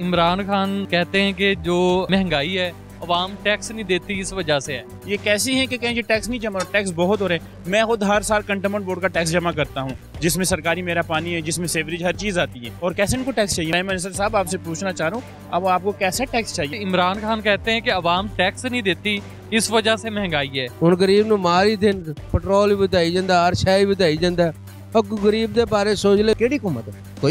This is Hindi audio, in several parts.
इमरान खान कहते हैं कि जो महंगाई है अवाम टैक्स नहीं देती इस वजह से है ये कैसी है कि कहीं ये टैक्स नहीं जमा टैक्स बहुत हो रहे हैं मैं खुद हर साल कंटोनमेंट बोर्ड का टैक्स जमा करता हूँ जिसमें सरकारी मेरा पानी है जिसमें सेवरेज हर चीज़ आती है और कैसे इनको टैक्स चाहिए मैं सर साहब आपसे पूछना चाह रहा हूँ अब आपको कैसा टैक्स चाहिए इमरान खान कहते हैं कि अवाम टैक्स नहीं देती इस वजह से महंगाई है हूँ गरीब न मार ही दिन पेट्रोल भी बताई जाता हर ਸ਼ੈ भी ਜਾਂਦਾ जाता गरीब ਦੇ ਬਾਰੇ ਸੋਚ ਲੈ कोई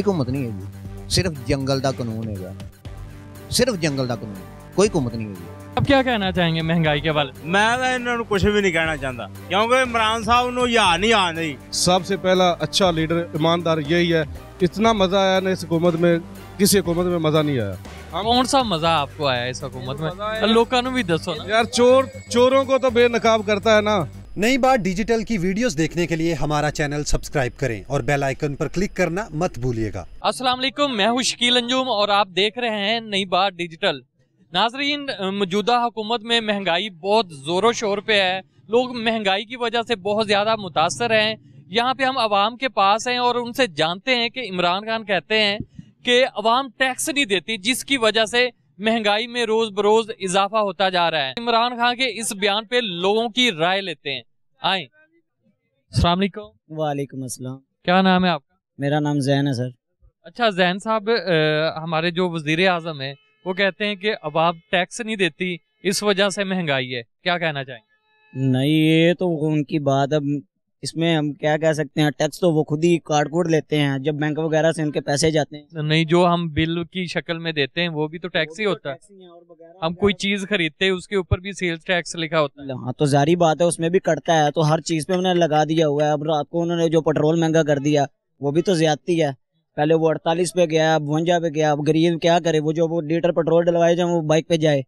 ਹਕੂਮਤ नहीं है जी सिर्फ जंगल का कानून है सिर्फ जंगल का कानून कोई ਹਕੂਮਤ ਨਹੀਂ ਹੈਗੀ अब क्या कहना चाहेंगे महंगाई के बारे में मैं इन्होंने कुछ भी नहीं कहना चाहता क्योंकि इमरान साहब नो या नहीं आ नहीं सबसे पहला अच्छा लीडर ईमानदार यही है इतना मजा आया ना इस हुकूमत में किसी हुकूमत में मजा नहीं आया कौन सा मजा आपको आया इस हुकूमत में लोगों भी दसो यार चोर चोरों को तो बेनकाब करता है ना नई बार डिजिटल की वीडियोस देखने के लिए हमारा चैनल सब्सक्राइब करें और बेल आइकन पर क्लिक करना मत भूलिएगा अस्सलाम वालेकुम मैं हूं शकील अंजुम और आप देख रहे हैं नई बार डिजिटल नाजरीन मौजूदा हुकूमत में महंगाई बहुत ज़ोरों शोर पे है लोग महंगाई की वजह से बहुत ज़्यादा मुतासर हैं यहाँ पे हम आवाम के पास हैं और उनसे जानते हैं कि इमरान खान कहते हैं कि अवाम टैक्स नहीं देती जिसकी वजह से महंगाई में रोज बरोज इजाफा होता जा रहा है इमरान खान के इस बयान पे लोगों की राय लेते हैं आए सलामकुम वालेकुम असलम क्या नाम है आपका मेरा नाम जैन है सर अच्छा जैन साहब हमारे जो वजीर आजम है वो कहते हैं कि अब आप टैक्स नहीं देती इस वजह से महंगाई है क्या कहना चाहेंगे नहीं ये तो उनकी बात अब इसमें हम क्या कह सकते हैं टैक्स तो वो खुद ही कार्ड कोड लेते हैं जब बैंक वगैरह से उनके पैसे जाते हैं तो नहीं जो हम बिल की शक्ल में देते हैं वो भी तो टैक्स ही तो होता है हम कोई चीज खरीदते हैं उसके ऊपर भी सेल्स टैक्स लिखा होता है हाँ तो जारी बात है उसमें भी कटता है तो हर चीज पे उन्होंने लगा दिया हुआ है अब रात को उन्होंने जो पेट्रोल महंगा कर दिया वो भी तो ज्यादती है पहले वो अड़तालीस पे गया अब वंजा पे गया अब गरीब क्या करे वो जो वो लीटर पेट्रोल डलवाए जाए वो बाइक पे जाए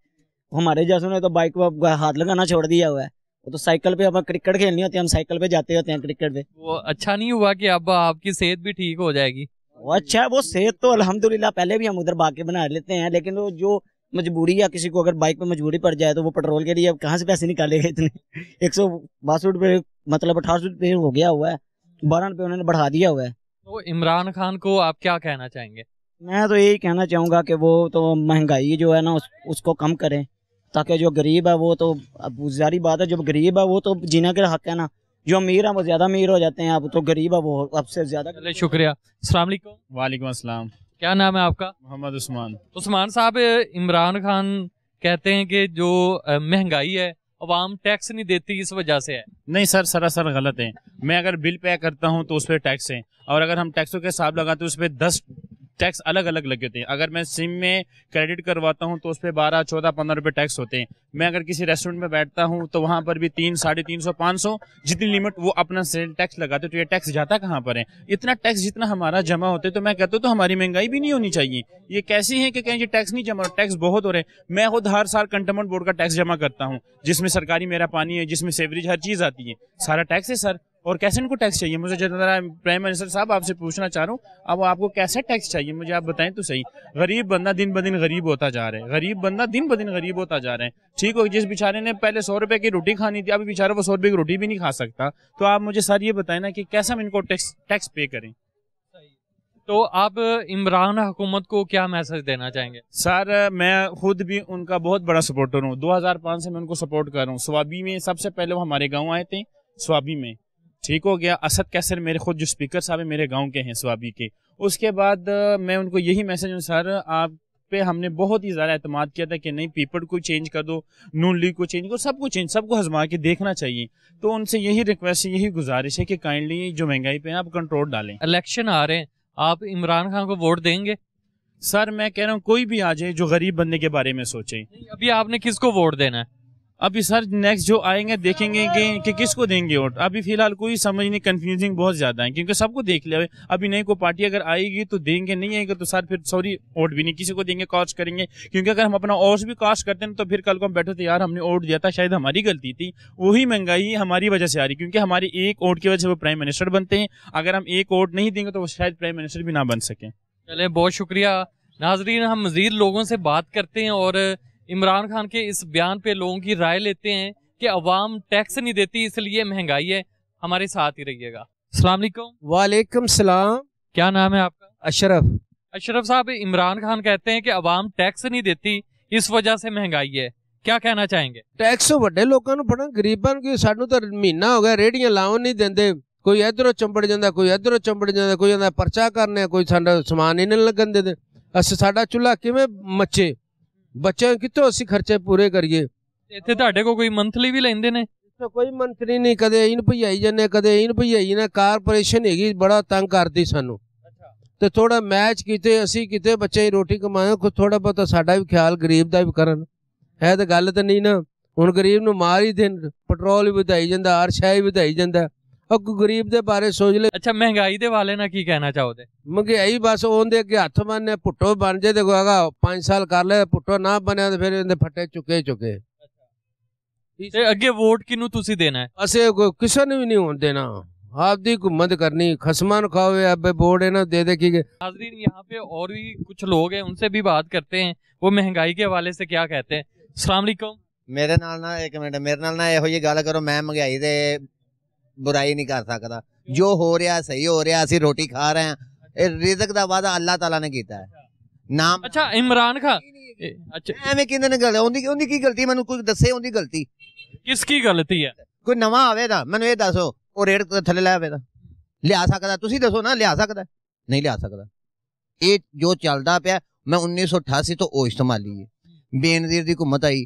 हमारे जैसे ने तो बाइक पर हाथ लगाना छोड़ दिया हुआ है वो तो साइकिल पे हमें क्रिकेट खेलनी होती है हम साइकिल पे जाते होते हैं क्रिकेट पे वो अच्छा नहीं हुआ कि अब आपकी सेहत भी ठीक हो जाएगी वो अच्छा है वो सेहत तो अल्हम्दुलिल्लाह पहले भी हम उधर बाकी बना लेते हैं लेकिन वो जो मजबूरी या किसी को अगर बाइक पे मजबूरी पड़ जाए तो वो पेट्रोल के लिए अब कहाँ से पैसे निकालेगा इतने एक सौ बासठ रुपये मतलब अठारह रुपये हो गया हुआ है बारह रुपये उन्होंने बढ़ा दिया हुआ है तो इमरान खान को आप क्या कहना चाहेंगे मैं तो यही कहना चाहूँगा कि वो तो महंगाई जो है ना उस, उसको कम करें ताकि जो गरीब है वो तो अब जारी बात है जो गरीब है वो तो जीना के हक है ना जो अमीर है वो ज़्यादा अमीर हो जाते हैं आप तो गरीब है वो अब से ज़्यादा शुक्रिया वालेकुम अस्सलाम क्या नाम है आपका मोहम्मद उस्मान उस्मान साहब इमरान खान कहते हैं कि जो महंगाई है अवाम टैक्स नहीं देती इस वजह से है नहीं सर सरासर गलत है मैं अगर बिल पे करता हूँ तो उस पर टैक्स है और अगर हम टैक्सों के हिसाब लगाते हैं तो उस पर दस टैक्स अलग अलग लगे होते हैं अगर मैं सिम में क्रेडिट करवाता हूँ तो उस पर बारह चौदह पंद्रह रुपये टैक्स होते हैं मैं अगर किसी रेस्टोरेंट में बैठता हूँ तो वहाँ पर भी तीन साढ़े तीन सौ पाँच सौ जितनी लिमिट वो अपना सेल टैक्स लगाते तो ये टैक्स जाता कहाँ पर है इतना टैक्स जितना हमारा जमा होता है तो मैं कहता हूँ तो हमारी महंगाई भी नहीं होनी चाहिए ये कैसी है कि कहीं ये टैक्स नहीं जमा टैक्स बहुत हो रहे हैं मैं खुद हर साल कंटेनमेंट बोर्ड का टैक्स जमा करता हूँ जिसमें सरकारी मेरा पानी है जिसमें सेवरेज हर चीज़ आती है सारा टैक्स है सर और कैसे इनको टैक्स चाहिए मुझे जितना प्राइम मिनिस्टर साहब आपसे पूछना चाह रहा हूँ अब आपको कैसे टैक्स चाहिए मुझे आप बताएं तो सही गरीब बंदा दिन ब दिन गरीब होता जा रहा है गरीब बंदा दिन ब दिन गरीब होता जा रहा है ठीक हो जिस बेचारे ने पहले सौ रुपए की रोटी खानी थी अभी बेचारा वो सौ रुपए की रोटी भी नहीं खा सकता तो आप मुझे सर ये बताए ना कि कैसे हम इनको टैक्स टैक्स पे करें तो आप इमरान हुकूमत को क्या मैसेज देना चाहेंगे सर मैं खुद भी उनका बहुत बड़ा सपोर्टर हूँ 2005 से मैं उनको सपोर्ट कर रहा हूँ स्वाबी में सबसे पहले वो हमारे गाँव आए थे स्वाबी में ठीक हो गया असद कैसर मेरे खुद जो स्पीकर साहब मेरे गांव के हैं स्वाबी के उसके बाद मैं उनको यही मैसेज हूँ सर आप पे हमने बहुत ही ज़्यादा एतम किया था कि नहीं पीपल को चेंज कर दो नून लीग को चेंज करो सबको चेंज सबको हजमा के देखना चाहिए तो उनसे यही रिक्वेस्ट है यही गुजारिश है कि काइंडली जो महंगाई पे है आप कंट्रोल डालें इलेक्शन आ रहे हैं आप इमरान खान को वोट देंगे सर मैं कह रहा हूँ कोई भी आ जाए जो गरीब बंदे के बारे में सोचे अभी आपने किसको वोट देना है अभी सर नेक्स्ट जो आएंगे देखेंगे कि, कि किसको देंगे वोट अभी फिलहाल कोई समझ नहीं कंफ्यूजिंग बहुत ज्यादा है क्योंकि सबको देख लिया अभी नई को पार्टी अगर आएगी तो देंगे नहीं आएगा तो सर फिर सॉरी वोट भी नहीं किसी को देंगे कास्ट करेंगे क्योंकि अगर हम अपना और भी कास्ट करते हैं तो फिर कल को हम बैठे थे यार हमने वोट दिया था शायद हमारी गलती थी वही महंगाई हमारी वजह से आ रही क्योंकि हमारे एक वोट की वजह से वो प्राइम मिनिस्टर बनते हैं अगर हम एक वोट नहीं देंगे तो वो शायद प्राइम मिनिस्टर भी ना बन सके चले बहुत शुक्रिया नाजरीन हम मजीद लोगों से बात करते हैं और इमरान खान के इस बयान पे लोगों की राय लेते हैं कि अवाम टैक्स नहीं देती इसलिए महंगाई है हमारे साथ ही रहिएगा असलम वालेकुम सलाम क्या नाम है आपका अशरफ अशरफ साहब इमरान खान कहते हैं कि अवाम टैक्स नहीं देती इस वजह से महंगाई है क्या कहना चाहेंगे टैक्स वे लोग ਨੂੰ गरीबा सू महीना हो गया रेहडिया लाओ नहीं ਗਿਆ ਰੇੜੀਆਂ कोई इधरों ਦਿੰਦੇ जाता कोई इधरों ਜਾਂਦਾ जाता कोई परचा करने कोई समान ही नहीं लगन देते दे। ਹੀ ਨਹੀਂ ਲੱਗਣ ਦਿੰਦੇ ਬੱਚਿਆਂ ਕਿੱਥੋਂ ਅਸੀਂ ਖਰਚੇ ਪੂਰੇ ਕਰੀਏ ਇੱਥੇ ਤੁਹਾਡੇ ਕੋਲ ਕੋਈ ਮੰਥਲੀ ਵੀ ਲੈਂਦੇ ਨੇ ਇੱਥੇ ਕੋਈ ਮੰਤਰੀ ਨਹੀਂ ਕਦੇ ਇਨ ਭਈਾਈ ਜਾਂਦੇ ਕਦੇ ਇਨ ਭਈਾਈ ਨਾ ਕਾਰਪੋਰੇਸ਼ਨ ਹੈਗੀ ਬੜਾ ਤੰਗ ਕਰਦੀ ਸਾਨੂੰ ਤੇ ਥੋੜਾ ਮੈਚ ਕੀਤੇ ਅਸੀਂ ਕਿਤੇ ਬੱਚੇ ਰੋਟੀ ਕਮਾਏ ਕੋ ਥੋੜਾ ਬਹੁਤਾ ਸਾਡਾ ਵੀ ਖਿਆਲ ਗਰੀਬ ਦਾ ਵੀ ਕਰਨ ਹੈ ਤਾਂ ਗੱਲ ਤਾਂ ਨਹੀਂ ਨਾ ਹੁਣ ਗਰੀਬ ਨੂੰ ਮਾਰ ਹੀ ਦੇਣ ਪੈਟਰੋਲ ਵੀ ਵਧਾਈ ਜਾਂਦਾ ਹਰ ਵੀ ਵਧਾਈ ਜਾਂਦਾ ਔਰ ਗਰੀਬ ਦੇ ਬਾਰੇ ਸੋਚ ਲੈ ਅੱਛਾ ਮਹਿੰਗਾਈ ਦੇ ਵਾਲੇ ਨਾਲ ਕੀ ਕਹਿਣਾ ਚਾਹੋਦੇ ਮਹਿੰਗਾਈ ਬਸ ਉਹਦੇ ਅੱਗੇ ਹੱਥ ਬੰਨੇ ਪੁੱਟੋ ਬਣ ਜੇ ਤੇ ਕੋਗਾ 5 ਸਾਲ ਕਰ ਲੈ ਪੁੱਟੋ ਨਾ ਬਣਿਆ ਤੇ ਫਿਰ ਇਹਦੇ ਫੱਟੇ ਚੁੱਕੇ ਚੁੱਕੇ ਤੇ ਅੱਗੇ ਵੋਟ ਕਿਨੂੰ ਤੁਸੀਂ ਦੇਣਾ ਹੈ ਅਸੀਂ ਕਿਸੇ ਨੂੰ ਵੀ ਨਹੀਂ ਹੋਣ ਦੇਣਾ आपकी घुमत करनी खसमान खाओ अब बोर्ड है ना दे दे की हाजरीन यहाँ पे और भी कुछ लोग हैं उनसे भी बात करते हैं वो महंगाई के हवाले से क्या कहते हैं सलामकुम मेरे नाल ना एक मिनट मेरे नाल ना यो गल करो मैं महंगाई दे बुराई नहीं कर सकता जो हो रहा है सही हो रहा अभी रोटी खा रहे हैं रिजक का वादा अल्लाह तला ने किया है नाम अच्छा इमरान खा अच्छा। जो चलता पै मैं बेनजीर की घूमत आई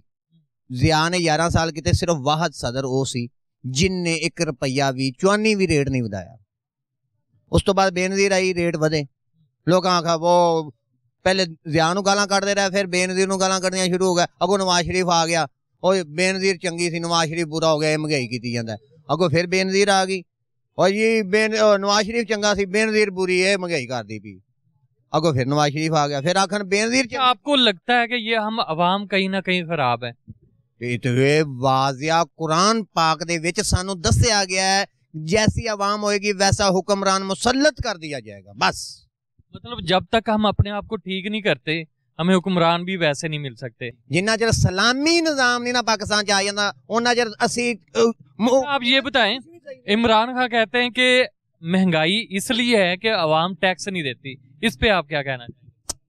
जिया ने ग्यारह साल कि सिर्फ वाहद सदर वो सी जिनने एक रुपया भी चौनी भी रेट नहीं बधाया उस तो बाद बेनजीर आई रेट बधे लोग आखा वो पहले जिया गाल कटते रहे फिर बेनजीर गाल कटनिया शुरू हो गया अगो नवाज शरीफ आ गया वो बेनजीर चंकी थी नवाज शरीफ बुरा हो गया महंगाई की जाए अगो फिर बेनजीर आ गई और जी बेन नवाज शरीफ चंगा सी बेनजीर बुरी है महंगाई कर दी पी अगो फिर नवाज शरीफ आ गया फिर आखन बेनजीर आपको लगता है कि ये हम आवाम कहीं ना कहीं खराब है वाजिया कुरान पाक ਪਾਕ ਦੇ ਵਿੱਚ ਸਾਨੂੰ ਦੱਸਿਆ ਗਿਆ ਹੈ जैसी आवाम होएगी वैसा हुक्मरान मुसलत कर दिया जाएगा बस मतलब जब तक हम अपने आप को ठीक नहीं करते हमें हुक्मरान भी वैसे नहीं मिल सकते जिन्ना चर सलामी निज़ाम नहीं ना पाकिस्तान आ जाता उन्ना चर असी आप ये बताएं इमरान खान कहते हैं कि महंगाई इसलिए है कि आवाम टैक्स नहीं देती इस पे आप क्या कहना चाहेंगे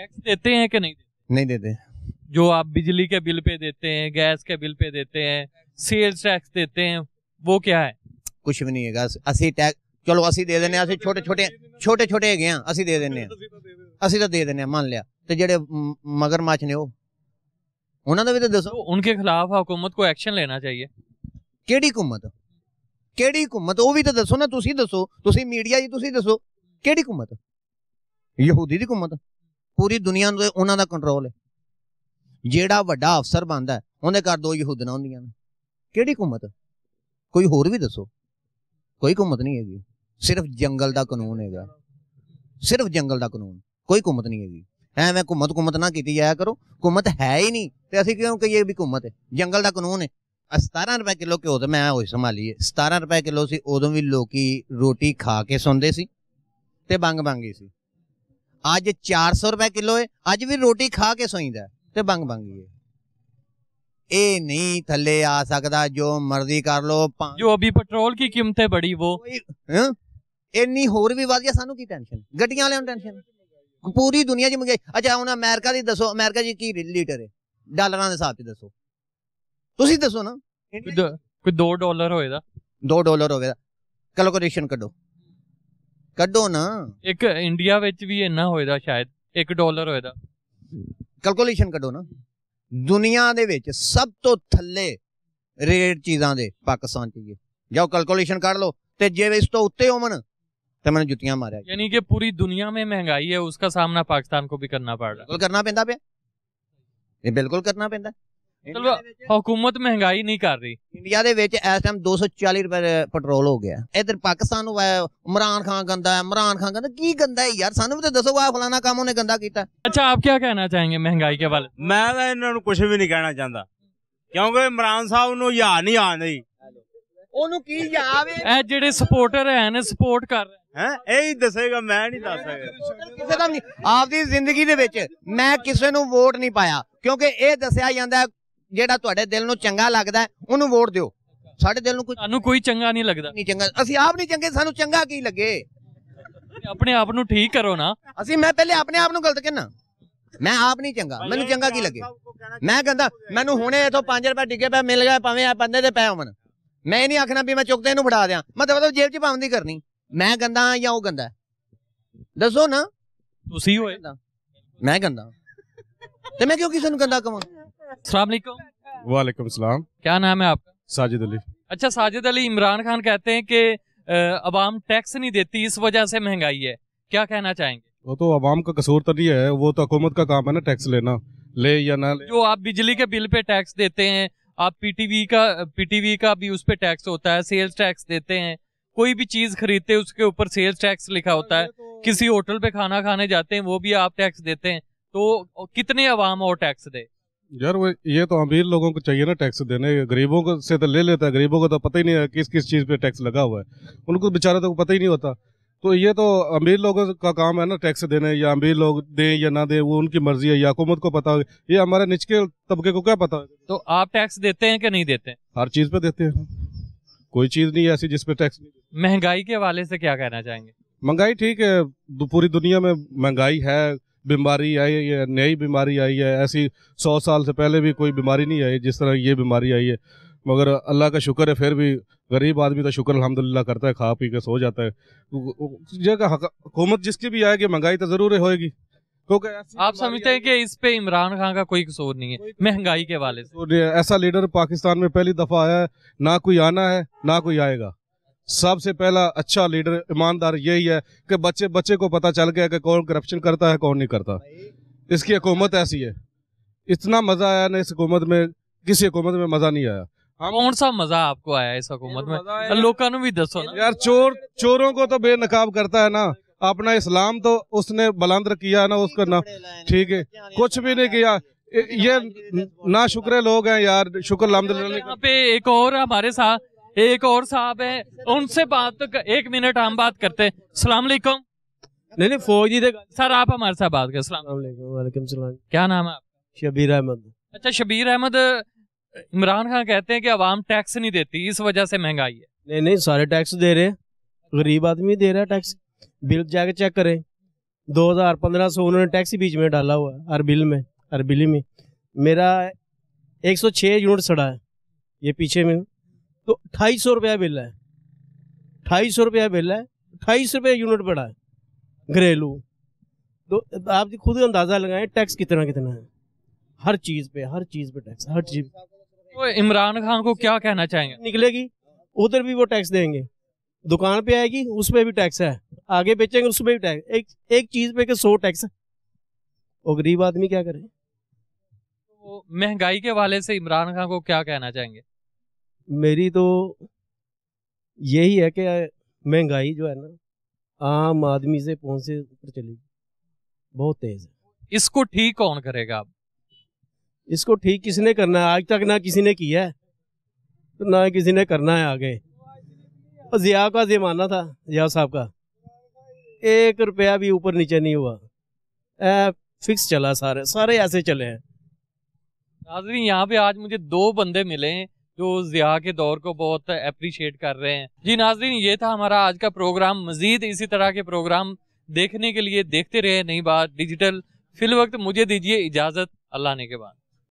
टैक्स देते हैं कि नहीं देते नहीं देते जो आप बिजली के बिल पे देते हैं गैस के बिल पे देते हैं सेल्स टैक्स देते हैं वो क्या है कुछ भी नहीं है असी टैक्स चलो असी दे देने असी छोटे छोटे छोटे छोटे है गया दे देने असी तो दे देने मान लिया तो जेडे मगरमच्छ ने उन्होंने भी तो दसो तो उनके खिलाफ हुकूमत को एक्शन लेना चाहिए केड़ी हुकूमत केड़ी हुकूमत वो भी तो दसो ना तुम दसो तुम मीडिया जी तुम दसो केड़ी हुकूमत यहूदी की हुकूमत पूरी दुनिया उन्होंने कंट्रोल है ਜਿਹੜਾ ਵੱਡਾ ਅਫਸਰ ਬੰਦਾ ਉਹਦੇ ਘਰ ਦੋ ਯਹੂਦਨਾ ਹੁੰਦੀਆਂ ਨੇ ਕਿਹੜੀ ਹਕੂਮਤ ਕੋਈ ਹੋਰ ਵੀ ਦੱਸੋ ਕੋਈ ਹਕੂਮਤ ਨਹੀਂ ਹੈਗੀ ਸਿਰਫ ਜੰਗਲ ਦਾ ਕਾਨੂੰਨ ਹੈਗਾ ਸਿਰਫ ਜੰਗਲ ਦਾ ਕਾਨੂੰਨ ਕੋਈ ਹਕੂਮਤ ਨਹੀਂ ਹੈਗੀ ਐਵੇਂ ਹਕੂਮਤ ਹਕੂਮਤ ਨਾ ਕੀਤੀ ਜਾਇਆ ਕਰੋ ਹਕੂਮਤ ਹੈ ਹੀ ਨਹੀਂ ਤੇ ਅਸੀਂ ਕਿਉਂ ਕਹੀਏ ਵੀ ਹਕੂਮਤ ਹੈ ਜੰਗਲ ਦਾ ਕਾਨੂੰਨ ਹੈ 17 ਰੁਪਏ ਕਿਲੋ ਘਿਓ ਤੇ ਮੈਂ ਹੋਈ ਸੰਭਾਲੀਏ 17 ਰੁਪਏ ਕਿਲੋ ਸੀ ਉਦੋਂ ਵੀ ਲੋਕੀ ਰੋਟੀ ਖਾ ਕੇ ਸੌਂਦੇ ਸੀ ਤੇ ਬੰਗ ਬੰਗੀ ਸੀ ਅੱਜ 400 ਰੁਪਏ ਕਿਲੋ ਹੈ ਅੱਜ ਵੀ ਰੋਟੀ ਖਾ ਕੇ ਸੌਂਦਾ ਤੇ ਬੰਗ ਬੰਗੀ ਇਹ ਨਹੀਂ ਥੱਲੇ ਆ ਸਕਦਾ ਜੋ ਮਰਜ਼ੀ ਕਰ ਲੋ ਜੋ ਅਭੀ ਪੈਟਰੋਲ ਕੀ ਕੀਮਤ ਬੜੀ ਵੋ ਇੰਨੀ ਹੋਰ ਵੀ ਵਧੀਆ ਸਾਨੂੰ ਕੀ ਟੈਨਸ਼ਨ ਗੱਡੀਆਂ ਵਾਲਿਆਂ ਨੂੰ ਟੈਨਸ਼ਨ ਪੂਰੀ ਦੁਨੀਆ ਜੀ ਮੰਗੇ ਅੱਛਾ ਹੁਣ ਅਮਰੀਕਾ ਦੀ ਦੱਸੋ ਅਮਰੀਕਾ ਜੀ ਕੀ ਲੀਟਰ ਹੈ ਡਾਲਰਾਂ ਦੇ ਹਿਸਾਬ ਤੇ ਦੱਸੋ ਤੁਸੀਂ ਦੱਸੋ ਨਾ ਕੋਈ 2 ਡਾਲਰ ਹੋਏਗਾ 2 ਡਾਲਰ ਹੋਵੇਗਾ ਕੈਲਕੂਲੇਸ਼ਨ ਕੱਢੋ ਕੱਢੋ ਨਾ ਇੱਕ ਇੰਡੀਆ ਵਿੱਚ ਵੀ ਇੰਨਾ ਹੋਏਗਾ ਸ਼ਾਇਦ 1 ਡਾਲਰ ਹੋਏਗਾ कैलकुलेशन कडो ना दुनिया के सब तो थले रेट चीज़ा दे पाकिस्तान चाहिए जाओ कैलकुलेशन कर लो तो जे इस तो उत्ते होवन तो मैंने जुतियां मारे यानी कि पूरी दुनिया में महंगाई है उसका सामना पाकिस्तान को भी करना पड़ रहा है करना पैंता पे बिल्कुल करना पैंता ਚਲੋ ਹਕੂਮਤ ਮਹਿੰਗਾਈ ਨਹੀਂ ਕਰ ਰਹੀ ਇੰਡੀਆ ਦੇ ਵਿੱਚ ਇਸ ਟਾਈਮ 240 ਰੁਪਏ ਪੈਟਰੋਲ ਹੋ ਗਿਆ ਇਧਰ ਪਾਕਿਸਤਾਨ ਨੂੰ ਇਮਰਾਨ ਖਾਨ ਗੰਦਾ ਹੈ ਇਮਰਾਨ ਖਾਨ ਗੰਦਾ ਕੀ ਗੰਦਾ ਹੈ ਯਾਰ ਸਾਨੂੰ ਵੀ ਤਾਂ ਦੱਸੋ ਆ ਫਲਾਣਾ ਕੰਮ ਉਹਨੇ ਗੰਦਾ ਕੀਤਾ ਅੱਛਾ ਆਪ ਕੀ ਕਹਿਣਾ ਚਾहेंगे ਮਹਿੰਗਾਈ ਕੇ ਬਾਰੇ ਮੈਂ ਤਾਂ ਇਹਨਾਂ ਨੂੰ ਕੁਝ ਵੀ ਨਹੀਂ ਕਹਿਣਾ ਚਾਹੁੰਦਾ ਕਿਉਂਕਿ ਇਮਰਾਨ ਸਾਹਿਬ ਨੂੰ ਯਾ ਨਹੀਂ ਆਉਂਦੀ ਉਹਨੂੰ ਕੀ ਯਾਵੇ ਇਹ ਜਿਹੜੇ ਸਪੋਰਟਰ ਹੈ ਨੇ ਸਪੋਰਟ ਕਰ ਹੈ ਇਹ ਹੀ ਦੱਸੇਗਾ ਮੈਂ ਨਹੀਂ ਦੱਸ ਸਕਦਾ ਕਿਸੇ ਦਾ ਨਹੀਂ ਆਪਦੀ ਜ਼ਿੰਦਗੀ ਦੇ ਵਿੱਚ ਮੈਂ ਕਿਸੇ ਨੂੰ ਵੋਟ ਨਹੀਂ ਪਾਇਆ ਕਿਉਂਕਿ ਇਹ ਦੱਸਿਆ ਜਾਂਦਾ ਜਿਹੜਾ ਤੁਹਾਡੇ ਦਿਲ ਨੂੰ ਚੰਗਾ ਲੱਗਦਾ ਉਹਨੂੰ ਵੋਟ ਦਿਓ ਸਾਡੇ ਦਿਲ ਨੂੰ ਕੋਈ ਤੁਹਾਨੂੰ ਕੋਈ ਚੰਗਾ ਨਹੀਂ ਲੱਗਦਾ ਨਹੀਂ ਚੰਗਾ ਅਸੀਂ ਆਪ ਨਹੀਂ ਚੰਗੇ ਸਾਨੂੰ ਚੰਗਾ ਕੀ ਲੱਗੇ ਆਪਣੇ ਆਪ ਨੂੰ ਠੀਕ ਕਰੋ ਨਾ ਅਸੀਂ ਮੈਂ ਪਹਿਲੇ ਆਪਣੇ ਆਪ ਨੂੰ ਗਲਤ ਕਹਿਣਾ ਮੈਂ ਆਪ ਨਹੀਂ ਚੰਗਾ ਮੈਨੂੰ ਚੰਗਾ ਕੀ ਲੱਗੇ ਮੈਂ ਕਹਿੰਦਾ ਮੈਨੂੰ ਹੁਣੇ ਇਥੋਂ 5 ਰੁਪਏ ਡਿੱਗੇ ਪਏ ਮਿਲ ਗਏ ਭਾਵੇਂ ਆ ਬੰਦੇ ਦੇ ਪੈ ਹੋਣ ਮੈਂ ਇਹ ਨਹੀਂ ਆਖਣਾ ਵੀ ਮੈਂ ਚੁੱਕਦੇ ਇਹਨੂੰ ਫੜਾ ਦਿਆਂ ਮਤਲਬ ਜੇਬ 'ਚ ਪਾਉਂਦੀ ਕਰਨੀ ਮੈਂ ਗੰਦਾ ਜਾਂ ਉਹ ਗੰਦਾ ਦੱਸੋ ਨਾ ਤੁਸੀਂ ਹੋਏ ਮੈਂ ਗੰਦਾ ਤੇ ਮੈਂ ਕਿਉਂ ਕਿਸੇ ਨੂੰ ਗੰਦਾ ਕਹਾਂ सलामकुम वालेकुम सलाम क्या नाम है आपका साजिद अली अच्छा साजिद अली इमरान खान कहते हैं कि अवाम टैक्स नहीं देती इस वजह से महंगाई है क्या कहना चाहेंगे वो तो अवाम का कसूर तो नहीं है वो तो हुकूमत का काम है ना टैक्स लेना ले या ना ले जो आप बिजली के बिल पे टैक्स देते हैं आप पीटीवी का पीटीवी का भी उस पर टैक्स होता है सेल्स टैक्स देते हैं कोई भी चीज खरीदते उसके ऊपर सेल्स टैक्स लिखा होता है तो तो किसी होटल पे खाना खाने जाते हैं वो भी आप टैक्स देते हैं तो कितने अवाम और टैक्स दे यार वो ये तो अमीर लोगों को चाहिए ना टैक्स देने गरीबों को से तो ले लेता है गरीबों को तो पता ही नहीं है किस किस चीज़ पे टैक्स लगा हुआ है उनको बेचारे तो पता ही नहीं होता तो ये तो अमीर लोगों का काम है ना टैक्स देने या अमीर लोग दें या ना दें वो उनकी मर्जी है या हुकूमत को पता होगा ये हमारे निचके तबके को क्या पता होगा तो आप टैक्स देते हैं कि नहीं देते हैं हर चीज़ पे देते हैं कोई चीज़ नहीं है ऐसी जिसपे टैक्स महंगाई के हवाले से क्या कहना चाहेंगे महंगाई ठीक है पूरी दुनिया में महंगाई है बीमारी आई है नई बीमारी आई है ऐसी सौ साल से पहले भी कोई बीमारी नहीं आई जिस तरह ये बीमारी आई है मगर अल्लाह का शुक्र है फिर भी गरीब आदमी तो शुक्र अलहमदिल्ला करता है खा पी के सो जाता है जगह हुकूमत जिसकी भी आएगी महंगाई तो ज़रूर होएगी क्योंकि आप समझते हैं कि इस पे इमरान खान का कोई कसूर नहीं है महंगाई के वाले से ऐसा लीडर पाकिस्तान में पहली दफ़ा आया है ना कोई आना है ना कोई आएगा सबसे पहला अच्छा लीडर ईमानदार यही है कि बच्चे बच्चे को पता चल गया कि कौन करप्शन करता है कौन नहीं करता इसकी हुकूमत ऐसी है इतना मज़ा आया ना इस हुकूमत में किसी हुकूमत में मज़ा नहीं आया कौन सा मजा आपको आया इस तो हुकूमत में लोगों भी दसो यार चोर चोरों को तो बेनकाब करता है ना अपना इस्लाम तो उसने बुलंद किया ना उसका ना ठीक है कुछ भी नहीं किया ये ना शुक्र लोग हैं यार शुक्र पे एक और हमारे साथ एक और साहब है उनसे बात तो कर, एक मिनट हम बात करते सलाम वालेकुम नहीं नहीं फौजी सर आप हमारे साथ बात करें क्या नाम है आप शबीर अहमद अच्छा शबीर अहमद इमरान खान कहते हैं कि आवाम टैक्स नहीं देती इस वजह से महंगाई है नहीं नहीं सारे टैक्स दे रहे हैं गरीब आदमी दे रहा है टैक्स बिल जाके चेक करें 2015 से उन्होंने टैक्स बीच में डाला हुआ है हर बिल में हर बिल में मेरा 106 यूनिट सड़ा है ये पीछे में तो ढाई सौ रुपया बिल है ढाई सौ रुपया बिल है सौ रुपया यूनिट बड़ा है घरेलू तो आप खुद अंदाज़ा लगाएं टैक्स कितना कितना है हर चीज़ पे हर चीज़ पे टैक्स हर चीज़ तो इमरान खान को क्या कहना चाहेंगे निकलेगी उधर भी वो टैक्स देंगे दुकान पे आएगी उसमें भी टैक्स है आगे बेचेंगे उसमें भी टैक्स एक एक चीज़ पे के सौ टैक्स है और गरीब आदमी क्या करे तो महंगाई के वाले से इमरान खान को क्या कहना चाहेंगे मेरी तो यही है कि महंगाई जो है ना आम आदमी से पहुंचे ऊपर चलेगी बहुत तेज है इसको ठीक कौन करेगा आप इसको ठीक किसने करना है आज तक ना किसी ने किया है तो ना किसी ने करना है आगे और जिया का जमाना था जिया साहब का एक रुपया भी ऊपर नीचे नहीं हुआ ए, फिक्स चला सारे सारे ऐसे चले हैं यहाँ पे आज मुझे दो बंदे मिले हैं जो जिया के दौर को बहुत अप्रिशिएट कर रहे हैं जी नाजरीन ये था हमारा आज का प्रोग्राम मजीद इसी तरह के प्रोग्राम देखने के लिए देखते रहे नई बात डिजिटल फिल वक्त मुझे दीजिए इजाज़त अल्लाह ने के बाद